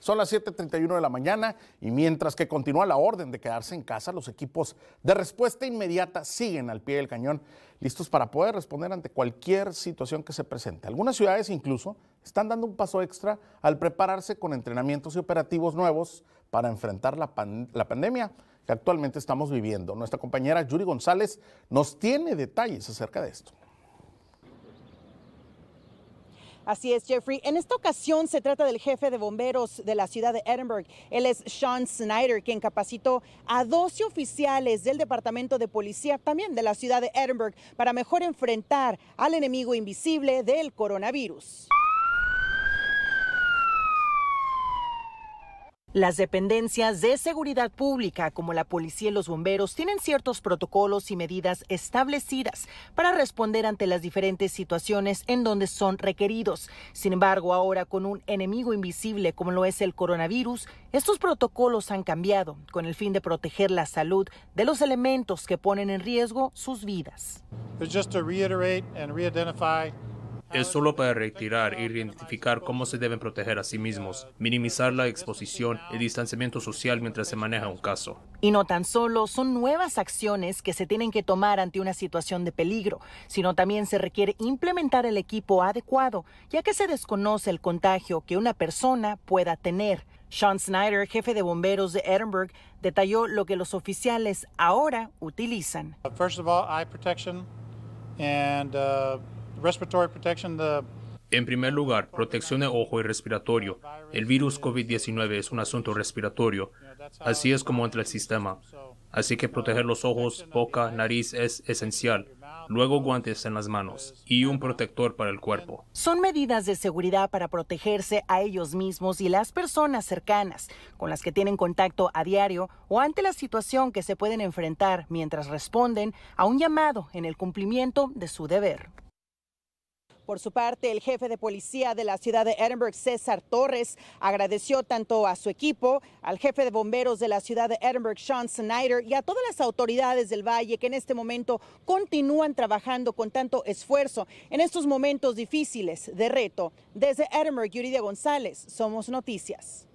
Son las 7.31 de la mañana y mientras que continúa la orden de quedarse en casa, los equipos de respuesta inmediata siguen al pie del cañón, listos para poder responder ante cualquier situación que se presente. Algunas ciudades incluso están dando un paso extra al prepararse con entrenamientos y operativos nuevos para enfrentar la, la pandemia que actualmente estamos viviendo. Nuestra compañera Yuri González nos tiene detalles acerca de esto. Así es, Jeffrey. En esta ocasión se trata del jefe de bomberos de la ciudad de Edinburgh. Él es Sean Snyder, quien capacitó a 12 oficiales del Departamento de Policía, también de la ciudad de Edinburgh, para mejor enfrentar al enemigo invisible del coronavirus. Las dependencias de seguridad pública, como la policía y los bomberos, tienen ciertos protocolos y medidas establecidas para responder ante las diferentes situaciones en donde son requeridos. Sin embargo, ahora con un enemigo invisible como lo es el coronavirus, estos protocolos han cambiado con el fin de proteger la salud de los elementos que ponen en riesgo sus vidas es solo para retirar y identificar cómo se deben proteger a sí mismos, minimizar la exposición, y distanciamiento social mientras se maneja un caso. Y no tan solo son nuevas acciones que se tienen que tomar ante una situación de peligro, sino también se requiere implementar el equipo adecuado, ya que se desconoce el contagio que una persona pueda tener. Sean Snyder, jefe de bomberos de Edinburgh, detalló lo que los oficiales ahora utilizan. First of all, protection and uh, en primer lugar, protección de ojo y respiratorio. El virus COVID-19 es un asunto respiratorio. Así es como entra el sistema. Así que proteger los ojos, boca, nariz es esencial. Luego guantes en las manos y un protector para el cuerpo. Son medidas de seguridad para protegerse a ellos mismos y las personas cercanas con las que tienen contacto a diario o ante la situación que se pueden enfrentar mientras responden a un llamado en el cumplimiento de su deber. Por su parte, el jefe de policía de la ciudad de Edinburgh, César Torres, agradeció tanto a su equipo, al jefe de bomberos de la ciudad de Edinburgh, Sean Snyder, y a todas las autoridades del valle que en este momento continúan trabajando con tanto esfuerzo en estos momentos difíciles de reto. Desde Edinburgh, Yuridia González, Somos Noticias.